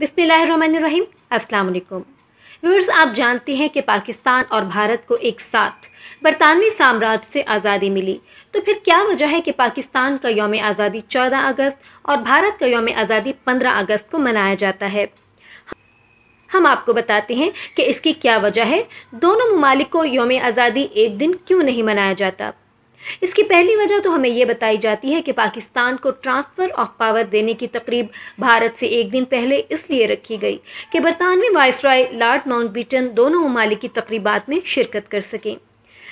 बिस्मिल्लाहिर्रहमानिर्रहीम अस्सलाम वालेकुम व्यूअर्स आप जानते हैं कि पाकिस्तान और भारत को एक साथ बरतानवी साम्राज्य से आज़ादी मिली तो फिर क्या वजह है कि पाकिस्तान का योम आज़ादी 14 अगस्त और भारत का योम आज़ादी 15 अगस्त को मनाया जाता है हम आपको बताते हैं कि इसकी क्या वजह है दोनों ममालिक को योम आज़ादी एक दिन क्यों नहीं मनाया जाता इसकी पहली वजह तो हमें ये बताई जाती है कि पाकिस्तान को ट्रांसफ़र ऑफ पावर देने की तकरीब भारत से एक दिन पहले इसलिए रखी गई कि बरतानवी वायसराय लॉर्ड माउंट बीटन दोनों ममालिक की तकरीबात में शिरकत कर सकें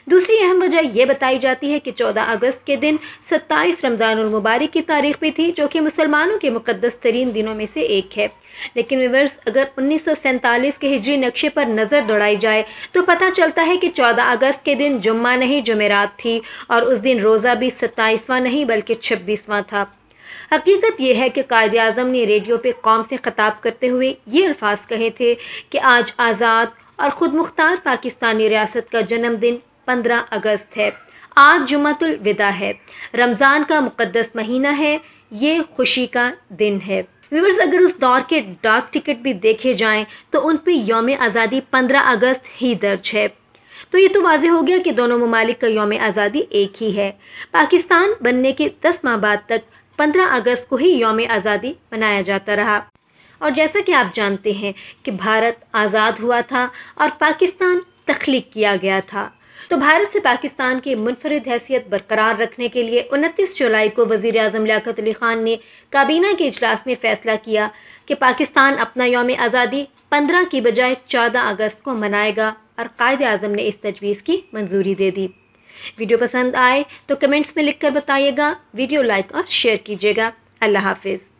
दूसरी अहम वजह यह बताई जाती है कि 14 अगस्त के दिन 27 रमज़ानमबारक की तारीख भी थी जो कि मुसलमानों के मुकदस तरीन दिनों में से एक है लेकिन विवर्स अगर उन्नीस के हिजरी नक्शे पर नज़र दौड़ाई जाए तो पता चलता है कि 14 अगस्त के दिन जुम्मा नहीं जुमेरात थी और उस दिन रोज़ा भी सत्ताईसवां नहीं बल्कि छब्बीसवां था हकीकत यह है कि कायद अजम ने रेडियो पर कौम से ख़ताब करते हुए ये अल्फाज कहे थे कि आज आज़ाद और ख़ुद मुख्तार पाकिस्तानी रियासत का जन्मदिन पंद्रह अगस्त है आज जुमातुल विदा है रमज़ान का मुक़दस महीना है ये खुशी का दिन है व्यूवर्स अगर उस दौर के डाक टिकट भी देखे जाएं तो उन पर योम आज़ादी पंद्रह अगस्त ही दर्ज है तो ये तो वाजह हो गया कि दोनों ममालिक का योम आज़ादी एक ही है पाकिस्तान बनने के दस माह बाद तक पंद्रह अगस्त को ही योम आज़ादी मनाया जाता रहा और जैसा कि आप जानते हैं कि भारत आज़ाद हुआ था और पाकिस्तान तख्लीक किया गया था तो भारत से पाकिस्तान की मुनफरद हैसियत बरकरार रखने के लिए उनतीस जुलाई को वज़ी अजम लियात अली ख़ान ने काबीना के इजलास में फ़ैसला किया कि पाकिस्तान अपना योम आज़ादी पंद्रह की बजाय चौदह अगस्त को मनाएगा और कायद अजम ने इस तजवीज़ की मंजूरी दे दी वीडियो पसंद आए तो कमेंट्स में लिखकर बताइएगा वीडियो लाइक और शेयर कीजिएगा अल्लाह हाफिज़